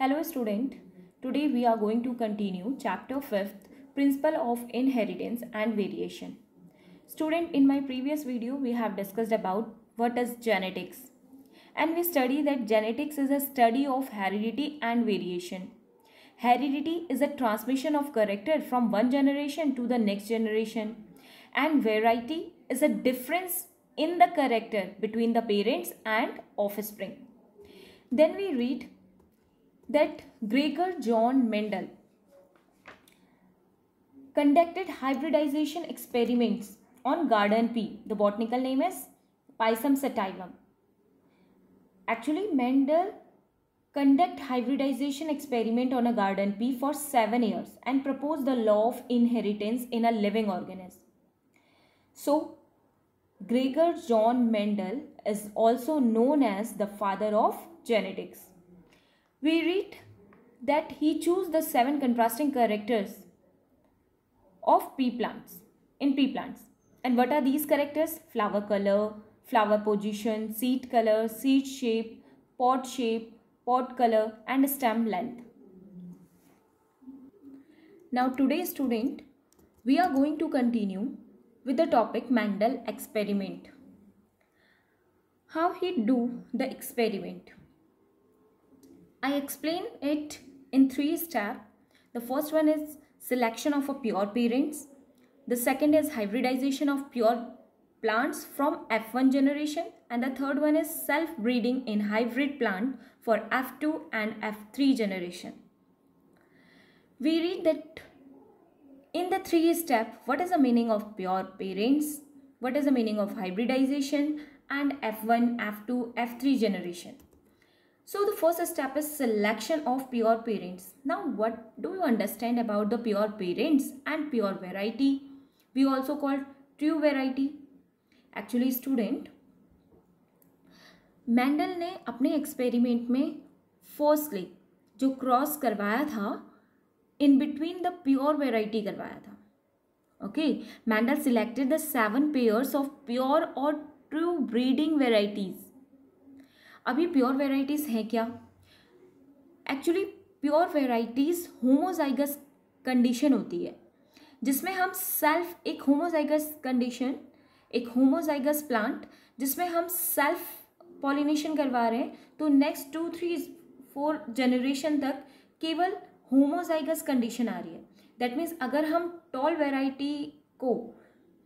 Hello student, today we are going to continue chapter 5th Principle of Inheritance and Variation. Student, in my previous video we have discussed about what is genetics and we study that genetics is a study of heredity and variation. Heredity is a transmission of character from one generation to the next generation and variety is a difference in the character between the parents and offspring. Then we read that Gregor John Mendel conducted hybridization experiments on garden pea. The botanical name is Pisum sativum. Actually, Mendel conduct hybridization experiment on a garden pea for 7 years and propose the law of inheritance in a living organism. So, Gregor John Mendel is also known as the father of genetics we read that he chose the seven contrasting characters of pea plants in pea plants and what are these characters flower color flower position seed color seed shape pod shape pod color and stem length now today student we are going to continue with the topic Mandel experiment how he do the experiment I explain it in three steps. The first one is selection of a pure parents. The second is hybridization of pure plants from F1 generation. And the third one is self-breeding in hybrid plant for F2 and F3 generation. We read that in the three step, what is the meaning of pure parents? What is the meaning of hybridization? And F1, F2, F3 generation. So the first step is selection of pure parents. Now what do you understand about the pure parents and pure variety? We also call true variety. Actually student, Mendel ने अपने experiment में firstly जो cross करवाया था in between the pure variety करवाया था. Okay, Mendel selected the seven pairs of pure or true breeding varieties. अभी pure varieties हैं क्या actually pure varieties homozygous condition होती है जिसमें हम सेल्फ एक होमोजाइगस कंडीशन एक होमोजाइगस प्लांट जिसमें हम सेल्फ पॉलिनेशन करवा रहे हैं तो next two three four generation तक केवल होमोजाइगस कंडीशन आ रही है दैट मीन्स अगर हम टॉल वेराइटी को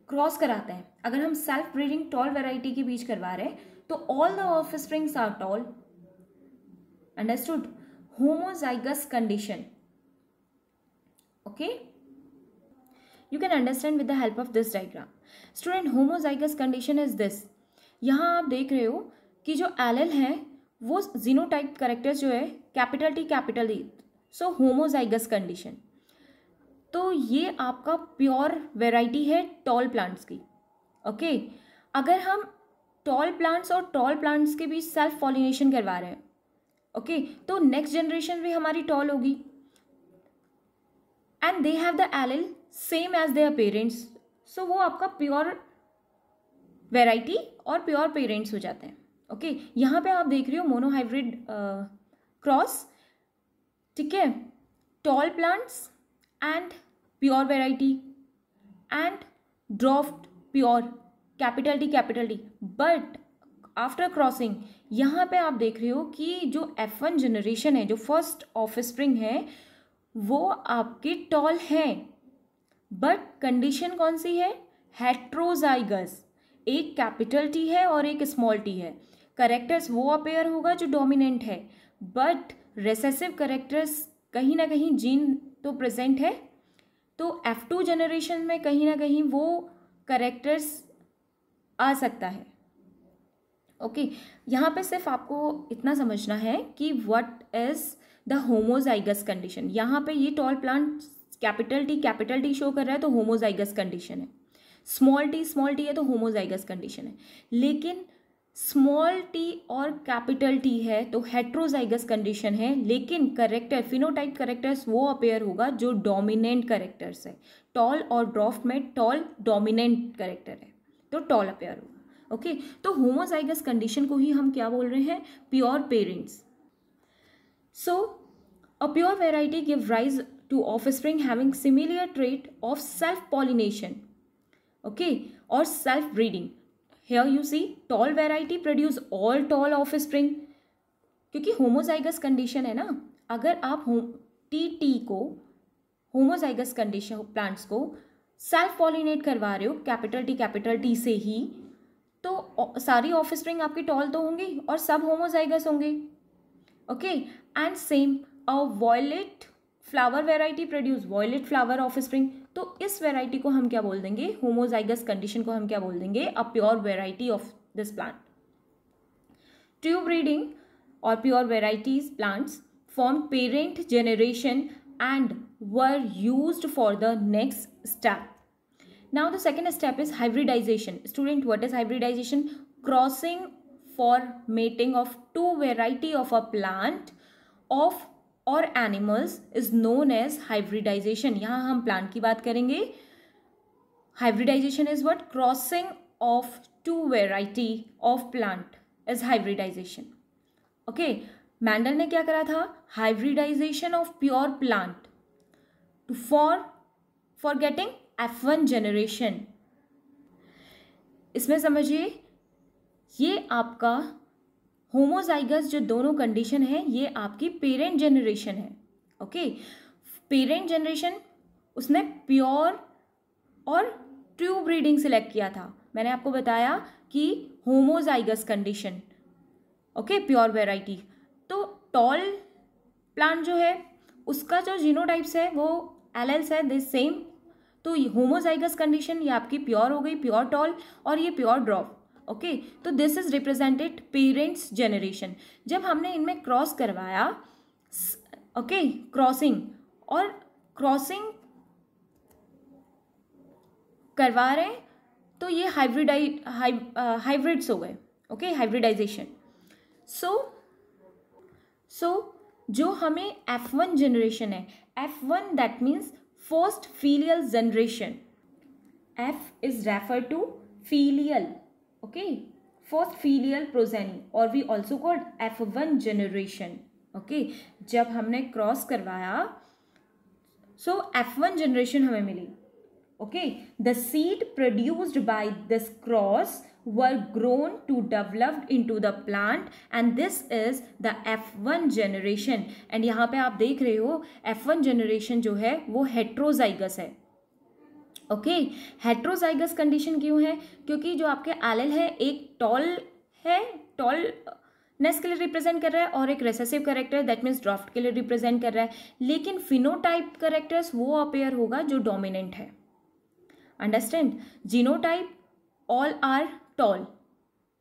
क्रॉस कराते हैं अगर हम सेल्फ ब्रीडिंग टॉल वेराइटी के बीच करवा रहे हैं तो all the offsprings are tall understood homozygous condition okay you can understand with the help of this diagram student homozygous condition is this यहाँ आप देख रहे हो कि जो एल है वो जीनोटाइप करेक्टर्स जो है capital T capital E so homozygous condition तो ये आपका प्योर वेराइटी है टॉल प्लांट्स की ओके okay? अगर हम टॉल प्लांट्स और टॉल प्लांट्स के बीच सेल्फ पॉलिनेशन करवा रहे हैं ओके okay, तो नेक्स्ट जनरेशन भी हमारी टॉल होगी and they have the L same as their parents so वो आपका प्योर वेराइटी और प्योर पेरेंट्स हो जाते हैं ओके okay, यहाँ पे आप देख रहे हो मोनोहाइब्रिड क्रॉस uh, ठीक है tall plants and pure variety and dwarf pure capital D capital D but after crossing यहाँ पे आप देख रहे हो कि जो एफ वन जनरेशन है जो फर्स्ट ऑफ स्प्रिंग है वो आपके टॉल है बट कंडीशन कौन सी है हेट्रोजाइगस एक कैपिटल टी है और एक स्मॉल टी है करेक्टर्स वो अपेयर होगा जो डोमिनेंट है बट रेसेसिव करेक्टर्स कहीं ना कहीं जीन तो प्रेजेंट है तो एफ टू जनरेशन में कहीं ना कहीं वो करेक्टर्स आ सकता है ओके okay, यहाँ पे सिर्फ आपको इतना समझना है कि what is the homozygous condition यहाँ पे ये tall plant capital T capital T show कर रहा है तो होमोजाइगस कंडीशन है स्मॉल टी स्मॉल टी है तो होमोजाइगस कंडीशन है लेकिन स्मॉल टी और कैपिटल टी है तो हेट्रोजाइगस कंडीशन है लेकिन करेक्टर फिनोटाइप करेक्टर्स वो अपेयर होगा जो डोमिनेंट करेक्टर्स है टॉल और ड्रॉफ्ट में टॉल डोमिनेंट करेक्टर है तो टॉल अपेयर होगा ओके तो होमोजाइगस कंडीशन को ही हम क्या बोल रहे हैं pure parents so a pure variety give rise to offspring having similar trait of self pollination okay और self breeding here you see tall variety produce all tall offspring क्योंकि homozygous condition है ना अगर आप homo T T को homozygous condition plants को self pollinate करवा रहे हो कैपिटल टी कैपिटल टी से ही तो सारी ऑफ स्प्रिंग आपकी टॉल तो होंगी और सब होमोजाइगस होंगे okay and same a violet flower variety produce violet flower offspring तो इस वेराइटी को हम क्या बोल देंगे होमोजाइगस कंडीशन को हम क्या बोल देंगे a pure variety of this plant true breeding और pure varieties plants form parent generation and were used for the next step Now the second step is hybridization. Student, what is hybridization? Crossing for mating of two variety of a plant of or animals is known as hybridization. Here we will talk about plant. Hybridization is what? Crossing of two variety of plant is hybridization. Okay. Mandel ne kya Hybridization of pure plant to for for getting F one generation इसमें समझिए ये आपका homozygous जो दोनों condition है ये आपकी parent generation है ओके पेरेंट जनरेशन उसने प्योर और ट्रू ब्रीडिंग सिलेक्ट किया था मैंने आपको बताया कि homozygous condition okay pure variety तो टॉल प्लांट जो है उसका जो जीनोटाइप्स है वो एल एल्स है द सेम तो होमोजाइगस कंडीशन ये आपकी प्योर हो गई प्योर टॉल और ये प्योर ड्रॉप ओके तो this is represented parents generation जब हमने इनमें क्रॉस करवाया ओके क्रॉसिंग और क्रॉसिंग करवा रहे हैं तो ये हाइब्रिडाइ हाइब्रिड्स uh, हो गए ओके हाइब्रिडाइजेशन सो सो जो हमें एफ वन जनरेशन है F one that means first filial generation f is referred to filial okay first filial progeny or we also called f1 generation okay जब हमने cross करवाया सो F one generation हमें मिली Okay, the seed produced by this cross were grown to developed into the plant and this is the F1 generation and yahan pe aap dekh rahe ho F1 generation jo hai wo heterozygous hai okay heterozygous condition क्यों है क्योंकि जो आपके allele है एक toll है toll नेस के लिए रिप्रेजेंट कर रहा है और एक recessive character that means dwarf के लिए रिप्रेजेंट कर रहा है लेकिन फिनोटाइप करेक्टर्स वो अपेयर होगा जो डोमिनेंट है understand genotype all are tall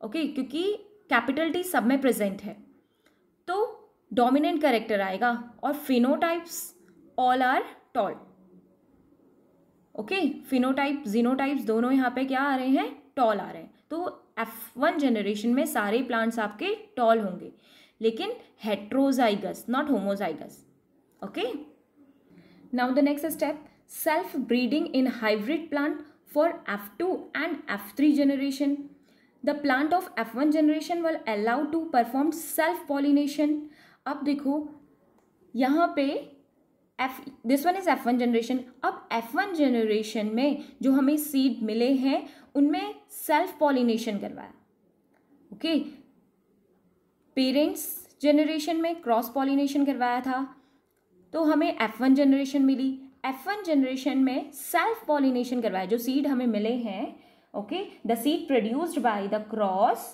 okay क्योंकि कैपिटल टी सब में प्रेजेंट है तो डोमिनेंट करेक्टर आएगा और phenotypes all are tall okay phenotype genotypes दोनों यहाँ पे क्या आ रहे हैं टॉल आ रहे हैं तो एफ वन जनरेशन में सारे प्लांट्स आपके टॉल होंगे लेकिन heterozygous not homozygous okay now the next step self breeding in hybrid plant for f2 and f3 generation the plant of f1 generation will allow to perform self pollination अब देखो यहाँ पे F this one is F one generation अब F one generation में जो हमें seed मिले हैं उनमें सेल्फ पॉलिनेशन करवाया ओके पेरेंट्स जनरेशन में क्रॉस पॉलिनेशन करवाया था तो हमें एफ वन जनरेशन मिली एफ वन जनरेशन में सेल्फ पॉलिनेशन करवाया जो सीड हमें मिले हैं okay the seed produced by the cross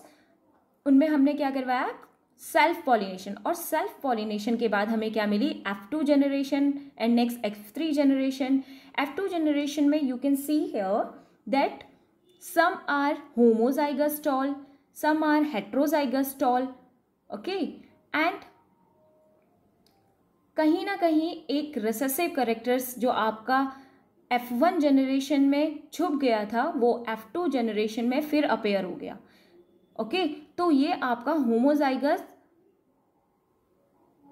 उनमें हमने क्या करवाया सेल्फ पॉलिनेशन और सेल्फ पॉलिनेशन के बाद हमें क्या मिली F two generation and next F three generation F two generation में you can see here that some are homozygous tall some are heterozygous tall okay and कहीं ना कहीं एक रिसेसिव करेक्टर्स जो आपका एफ़ वन जनरेशन में छुप गया था वो एफ़ टू जनरेशन में फिर अपेयर हो गया ओके तो ये आपका होमोजाइगस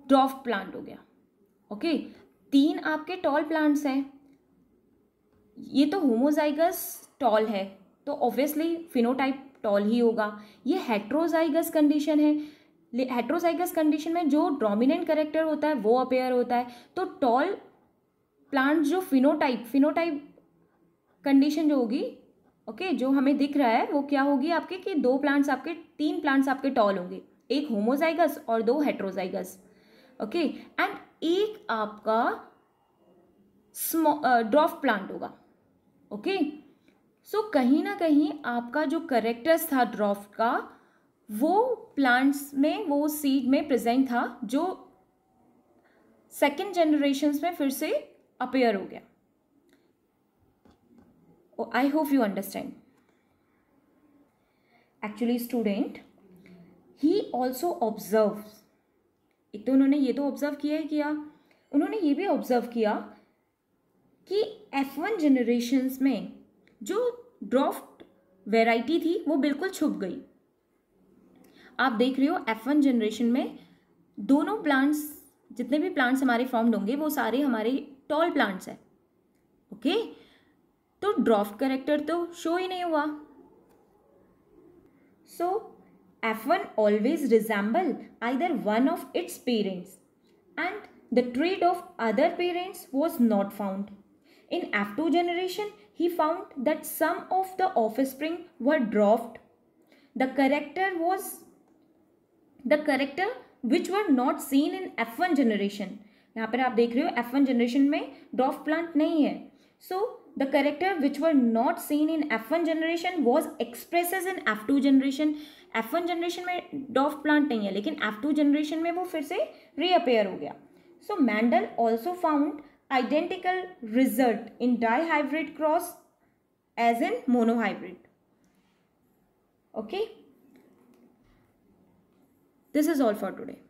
ड्रॉफ प्लांट हो गया ओके तीन आपके टॉल प्लांट्स हैं ये तो होमोजाइगस टॉल है तो ऑब्वियसली फिनोटाइप टॉल ही होगा ये हेट्रोजाइगस कंडीशन है हेट्रोसाइगस कंडीशन में जो डोमिनेंट करेक्टर होता है वो अपेयर होता है तो टॉल प्लांट जो फिनोटाइप फिनोटाइप कंडीशन जो होगी ओके okay, जो हमें दिख रहा है वो क्या होगी आपके कि दो प्लांट्स आपके तीन प्लांट्स आपके टॉल होंगे एक होमोजाइगस और दो हेट्रोजाइगस ओके एंड एक आपका ड्रॉफ प्लांट होगा ओके okay? सो so, कहीं ना कहीं आपका जो करेक्टर्स था ड्रॉफ्ट का वो प्लांट्स में वो सीड में प्रेजेंट था जो सेकेंड जनरेशन में फिर से अपेयर हो गया I hope you understand actually student he also observe एक तो उन्होंने ये तो ऑब्जर्व किया ही किया उन्होंने ये भी ऑब्जर्व किया कि एफ वन जनरेशन्स में जो ड्रॉफ्ट वेराइटी थी वो बिल्कुल छुप गई आप देख रहे हो एफ वन जनरेशन में दोनों प्लांट्स जितने भी प्लांट्स हमारे फॉर्म्ड होंगे वो सारे हमारे टॉल प्लांट्स हैं ओके तो ड्रॉफ्ट करेक्टर तो शो ही नहीं हुआ so F one always resemble either one of its parents and of other parents was not found in F two generation he found that some of the offspring were dwarf the character was the character which were not seen in F one generation यहाँ पर आप देख रहे हो F one generation में dwarf plant नहीं है so the character which were not seen in F one generation was express in F two generation F one generation में डॉफ प्लांट नहीं है लेकिन एफ टू जनरेशन में वो फिर से रीअपेयर हो गया so Mendel also found identical result in dihybrid cross as in monohybrid okay This is all for today.